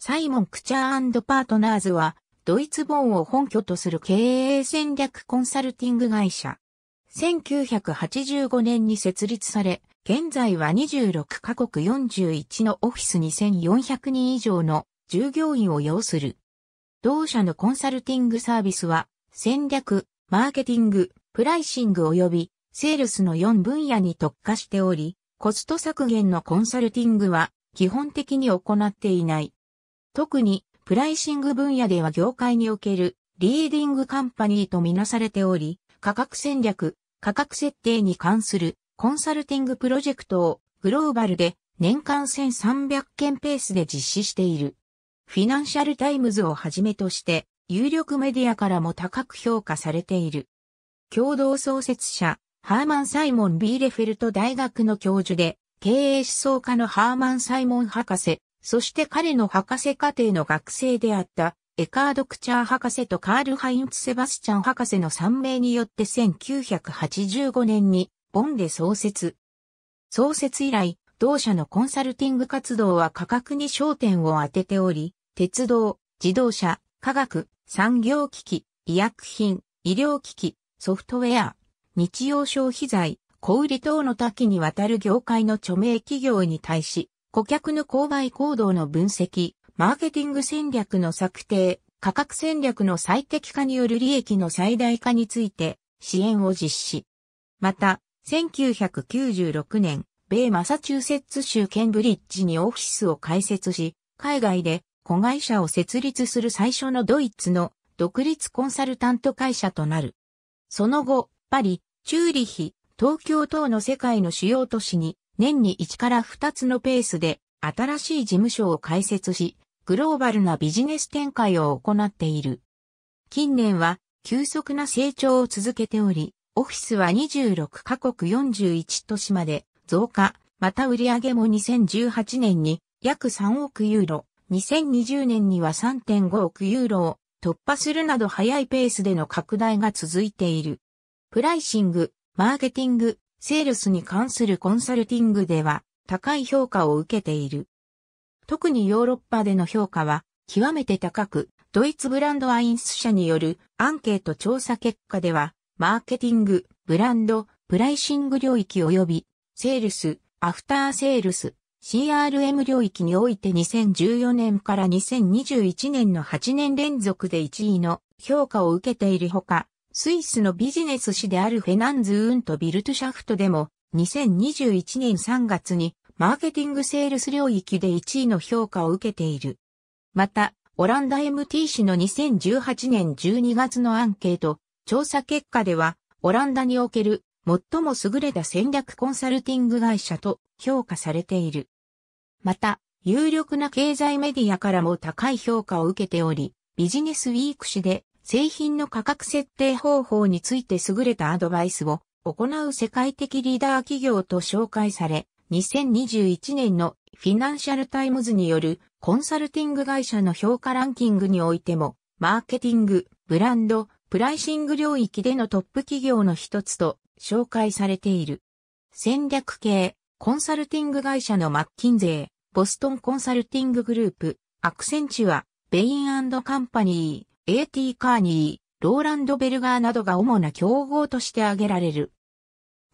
サイモン・クチャーパートナーズは、ドイツボーンを本拠とする経営戦略コンサルティング会社。1985年に設立され、現在は26カ国41のオフィス2400人以上の従業員を要する。同社のコンサルティングサービスは、戦略、マーケティング、プライシング及び、セールスの4分野に特化しており、コスト削減のコンサルティングは基本的に行っていない。特にプライシング分野では業界におけるリーディングカンパニーとみなされており、価格戦略、価格設定に関するコンサルティングプロジェクトをグローバルで年間1300件ペースで実施している。フィナンシャルタイムズをはじめとして有力メディアからも高く評価されている。共同創設者、ハーマン・サイモン・ビーレフェルト大学の教授で、経営思想家のハーマン・サイモン博士、そして彼の博士課程の学生であった、エカードクチャー博士とカール・ハインツ・セバスチャン博士の3名によって1985年に、ボンで創設。創設以来、同社のコンサルティング活動は価格に焦点を当てており、鉄道、自動車、科学、産業機器、医薬品、医療機器、ソフトウェア、日用消費財、小売等の多岐にわたる業界の著名企業に対し、顧客の購買行動の分析、マーケティング戦略の策定、価格戦略の最適化による利益の最大化について支援を実施。また、1996年、米マサチューセッツ州ケンブリッジにオフィスを開設し、海外で子会社を設立する最初のドイツの独立コンサルタント会社となる。その後、パリ、チューリヒ、東京等の世界の主要都市に年に1から2つのペースで新しい事務所を開設し、グローバルなビジネス展開を行っている。近年は急速な成長を続けており、オフィスは26カ国41都市まで増加、また売上も2018年に約3億ユーロ、2020年には3.5億ユーロを突破するなど早いペースでの拡大が続いている。プライシング、マーケティング、セールスに関するコンサルティングでは高い評価を受けている。特にヨーロッパでの評価は極めて高く、ドイツブランドアインス社によるアンケート調査結果では、マーケティング、ブランド、プライシング領域及び、セールス、アフターセールス、CRM 領域において2014年から2021年の8年連続で1位の評価を受けているほか、スイスのビジネス誌であるフェナンズ・ウンとビルトシャフトでも、2021年3月に、マーケティングセールス領域で1位の評価を受けている。また、オランダ MT 誌の2018年12月のアンケート、調査結果では、オランダにおける最も優れた戦略コンサルティング会社と評価されている。また、有力な経済メディアからも高い評価を受けており、ビジネスウィーク誌で製品の価格設定方法について優れたアドバイスを行う世界的リーダー企業と紹介され、2021年のフィナンシャルタイムズによるコンサルティング会社の評価ランキングにおいても、マーケティング、ブランド、プライシング領域でのトップ企業の一つと紹介されている。戦略系、コンサルティング会社のマッキンゼー、ボストンコンサルティンググループ、アクセンチュア、ベインカンパニー、A.T. カーニー、ローランド・ベルガーなどが主な競合として挙げられる。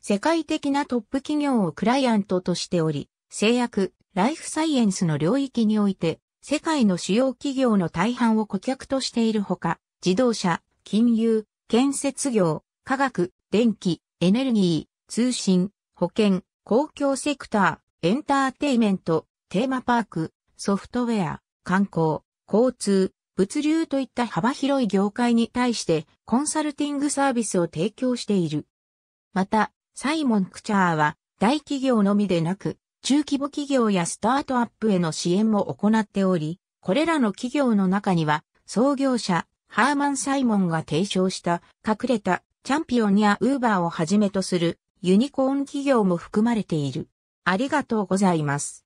世界的なトップ企業をクライアントとしており、製薬、ライフサイエンスの領域において、世界の主要企業の大半を顧客としているほか、自動車、金融、建設業、科学、電気、エネルギー、通信、保険、公共セクター、エンターテイメント、テーマパーク、ソフトウェア、観光、交通、物流といった幅広い業界に対してコンサルティングサービスを提供している。また、サイモン・クチャーは大企業のみでなく、中規模企業やスタートアップへの支援も行っており、これらの企業の中には、創業者、ハーマン・サイモンが提唱した隠れたチャンピオンやウーバーをはじめとするユニコーン企業も含まれている。ありがとうございます。